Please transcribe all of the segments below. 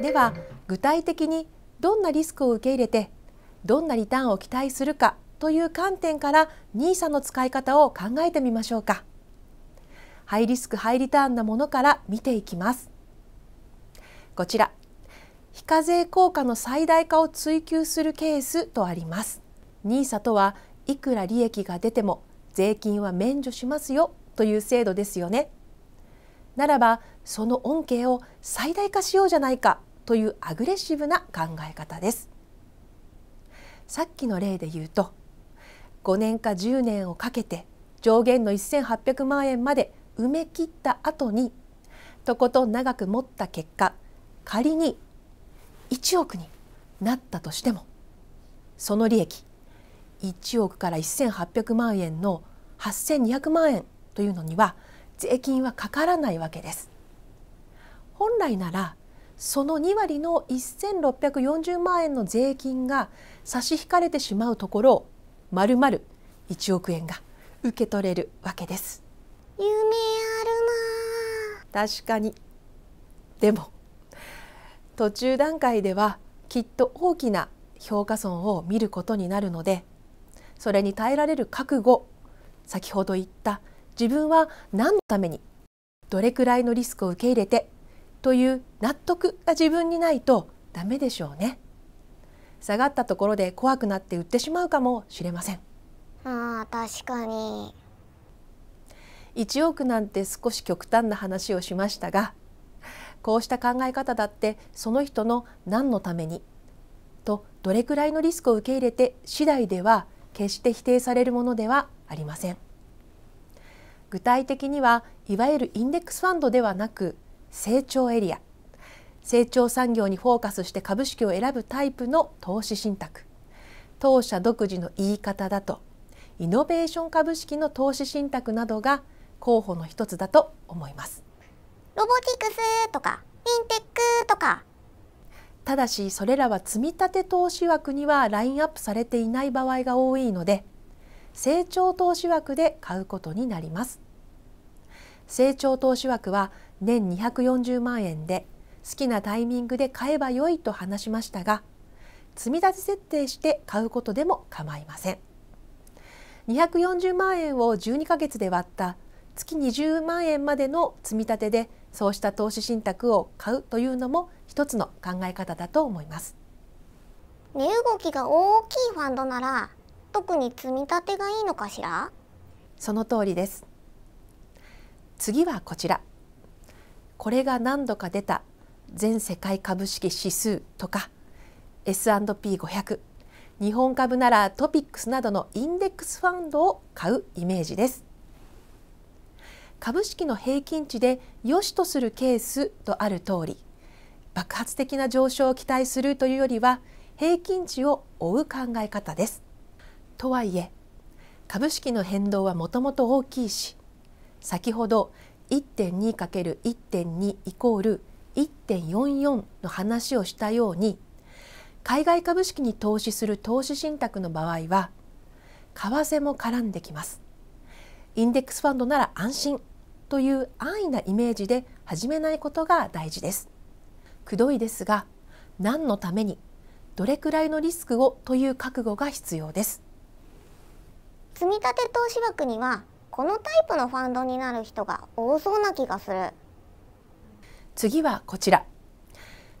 では具体的にどんなリスクを受け入れてどんなリターンを期待するかという観点から NISA の使い方を考えてみましょうかハイリスクハイリターンなものから見ていきますこちら非課税効果の最大化を追求するケースとあります NISA とはいくら利益が出ても税金は免除しますよという制度ですよねならばその恩恵を最大化しようじゃないかというアグレッシブな考え方ですさっきの例で言うと5年か10年をかけて上限の1800万円まで埋め切った後にとことん長く持った結果仮に1億になったとしてもその利益1億から1800万円の8200万円というのには税金はかからないわけです。本来ならその2割の1640万円の税金が差し引かれてしまうところまるまる1億円が受け取れるわけです夢あるな確かにでも途中段階ではきっと大きな評価損を見ることになるのでそれに耐えられる覚悟先ほど言った自分は何のためにどれくらいのリスクを受け入れてという納得が自分にないとダメでしょうね下がったところで怖くなって売ってしまうかもしれませんああ確かに1億なんて少し極端な話をしましたがこうした考え方だってその人の何のためにとどれくらいのリスクを受け入れて次第では決して否定されるものではありません具体的にはいわゆるインデックスファンドではなく成長エリア成長産業にフォーカスして株式を選ぶタイプの投資信託当社独自の言い方だとイノベーション株式の投資信託などが候補の一つだと思いますロボティクスとかフィンテックとかただしそれらは積立投資枠にはラインアップされていない場合が多いので成長投資枠で買うことになります成長投資枠は年240万円で好きなタイミングで買えば良いと話しましたが積み立て設定して買うことでも構いません240万円を12ヶ月で割った月20万円までの積み立てでそうした投資信託を買うというのも一つの考え方だと思います値動きが大きいファンドなら特に積み立てがいいのかしらその通りです次はこちらこれが何度か出た全世界株式指数とか S&P500 日本株ならトピックスなどのインデックスファンドを買うイメージです株式の平均値で良しとするケースとある通り爆発的な上昇を期待するというよりは平均値を追う考え方ですとはいえ株式の変動はもともと大きいし先ほど 1.2×1.2 イコール1.44の話をしたように海外株式に投資する投資信託の場合は為替も絡んできますインデックスファンドなら安心という安易なイメージで始めないことが大事ですくどいですが何のためにどれくらいのリスクをという覚悟が必要です積立投資枠にはこのタイプのファンドになる人が多そうな気がする次はこちら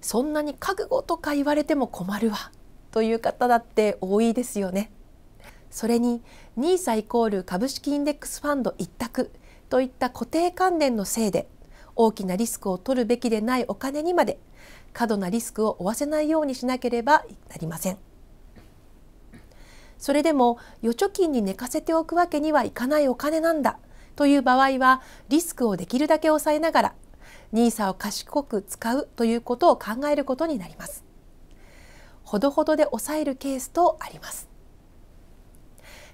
そんなに覚悟とか言われても困るわという方だって多いですよねそれに NISA イコール株式インデックスファンド一択といった固定観念のせいで大きなリスクを取るべきでないお金にまで過度なリスクを負わせないようにしなければなりません。それでも預貯金に寝かせておくわけにはいかないお金なんだという場合はリスクをできるだけ抑えながら NISA を賢く使うということを考えることになります。ほどほどで抑えるケースとあります。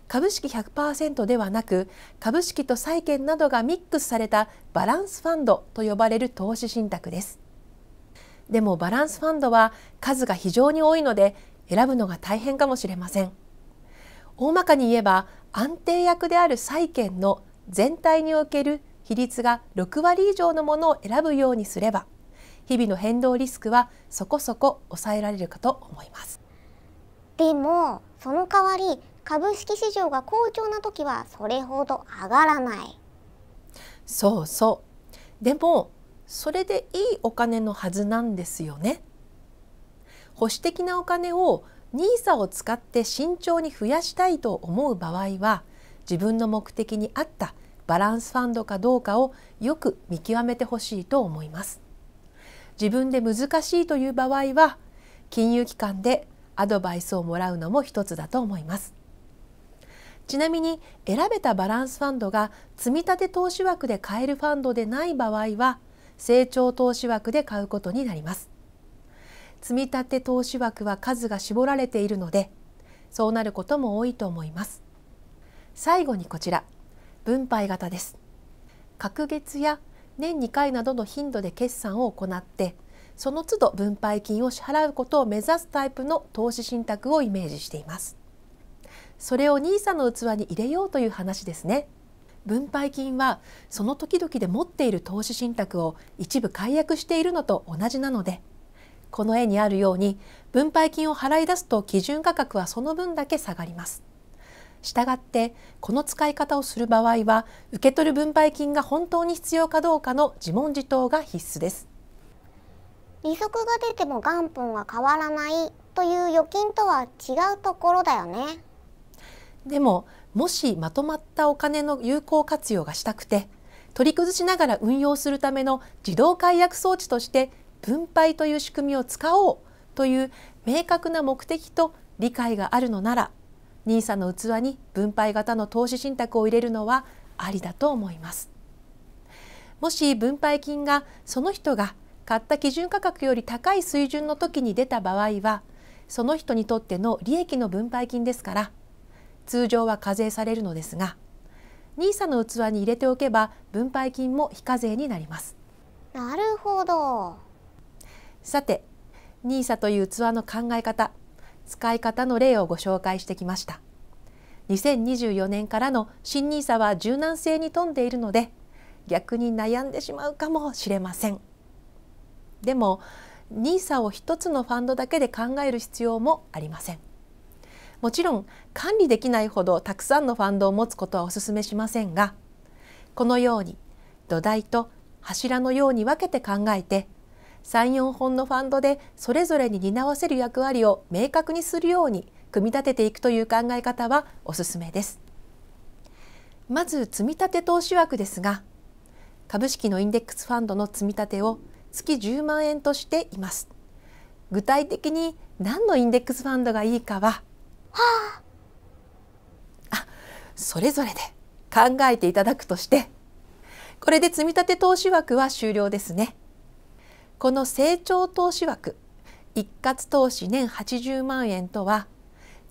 株式100%ではなく株式と債券などがミックスされたバランスファンドと呼ばれる投資信託です。でもバランスファンドは数が非常に多いので選ぶのが大変かもしれません。大まかに言えば安定役である債券の全体における比率が6割以上のものを選ぶようにすれば日々の変動リスクはそこそこ抑えられるかと思いますでもその代わり株式市場が好調な時はそれほど上がらないそうそうでもそれでいいお金のはずなんですよね保守的なお金を NISA を使って慎重に増やしたいと思う場合は自分の目的に合ったバランスファンドかどうかをよく見極めてほしいと思います自分で難しいという場合は金融機関でアドバイスをもらうのも一つだと思いますちなみに選べたバランスファンドが積立投資枠で買えるファンドでない場合は成長投資枠で買うことになります積立投資枠は数が絞られているのでそうなることも多いと思います最後にこちら分配型です隔月や年2回などの頻度で決算を行ってその都度分配金を支払うことを目指すタイプの投資信託をイメージしていますそれを NISA の器に入れようという話ですね分配金はその時々で持っている投資信託を一部解約しているのと同じなのでこの絵にあるように分配金を払い出すと基準価格はその分だけ下がります。したがってこの使い方をする場合は受け取る分配金が本当に必要かどうかの自問自答が必須です。利息が出ても元本は変わらないという預金とは違うところだよね。でももしまとまったお金の有効活用がしたくて取り崩しながら運用するための自動解約装置として分配という仕組みを使おうという明確な目的と理解があるのなら NISA の器に分配型の投資信託を入れるのはありだと思います。もし分配金がその人が買った基準価格より高い水準の時に出た場合はその人にとっての利益の分配金ですから通常は課税されるのですが NISA の器に入れておけば分配金も非課税になりますなるほどさて NISA という器の考え方使い方の例をご紹介してきました2024年からの新 NISA は柔軟性に富んでいるので逆に悩んでしまうかもしれませんでも NISA を一つのファンドだけで考える必要もありませんもちろん管理できないほどたくさんのファンドを持つことはお勧めしませんがこのように土台と柱のように分けて考えて34本のファンドでそれぞれに担わせる役割を明確にするように組み立てていくという考え方はおすすめです。まず積立投資枠ですが株式のインデックスファンドの積み立てを月10万円としています具体的に何のインデックスファンドがいいかは、はあ、あ、それぞれで考えていただくとしてこれで積立投資枠は終了ですねこの成長投資枠一括投資年80万円とは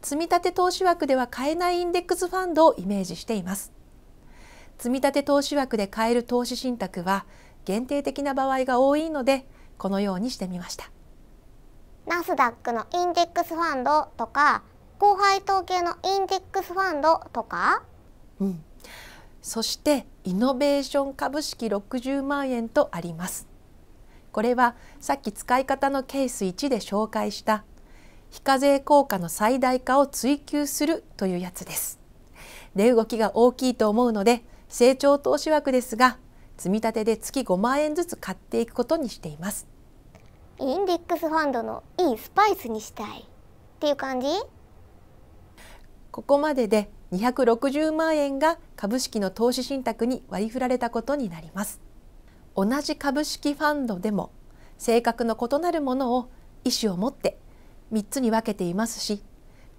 積立投資枠では買えないインデックスファンドをイメージしています積立投資枠で買える投資信託は限定的な場合が多いのでこのようにしてみましたナスダックのインデックスファンドとか後輩統計のインデックスファンドとか、うん、そしてイノベーション株式60万円とありますこれはさっき使い方のケース1で紹介した非課税効果の最大化を追求するというやつです値動きが大きいと思うので成長投資枠ですが積み立てで月5万円ずつ買っていくことにしていますインデックスファンドのいいスパイスにしたいっていう感じここまでで260万円が株式の投資信託に割り振られたことになります同じ株式ファンドでも性格の異なるものを意思を持って3つに分けていますし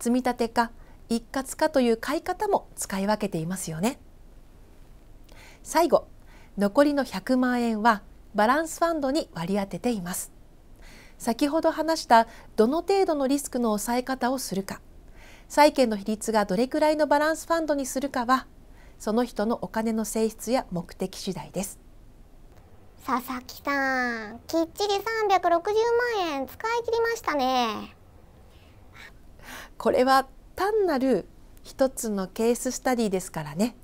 積立か一括かという買い方も使い分けていますよね最後残りの100万円はバランスファンドに割り当てています先ほど話したどの程度のリスクの抑え方をするか債券の比率がどれくらいのバランスファンドにするかはその人のお金の性質や目的次第です佐々木さんきっちり360万円使い切りましたねこれは単なる一つのケーススタディですからね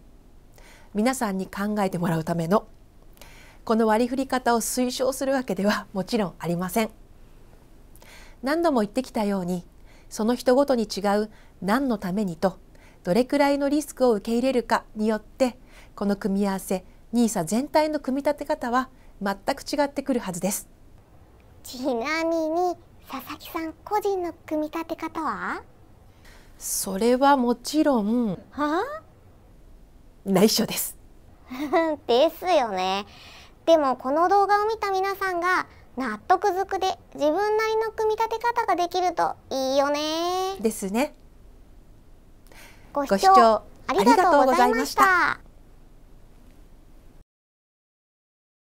皆さんに考えてもらうためのこの割り振り方を推奨するわけではもちろんありません何度も言ってきたようにその人ごとに違う何のためにとどれくらいのリスクを受け入れるかによってこの組み合わせ NISA 全体の組み立て方は全く違ってくるはずですちなみに佐々木さん個人の組み立て方はそれはもちろんは内緒です ですよねでもこの動画を見た皆さんが納得づくで自分なりの組み立て方ができるといいよねですねご視聴ありがとうございました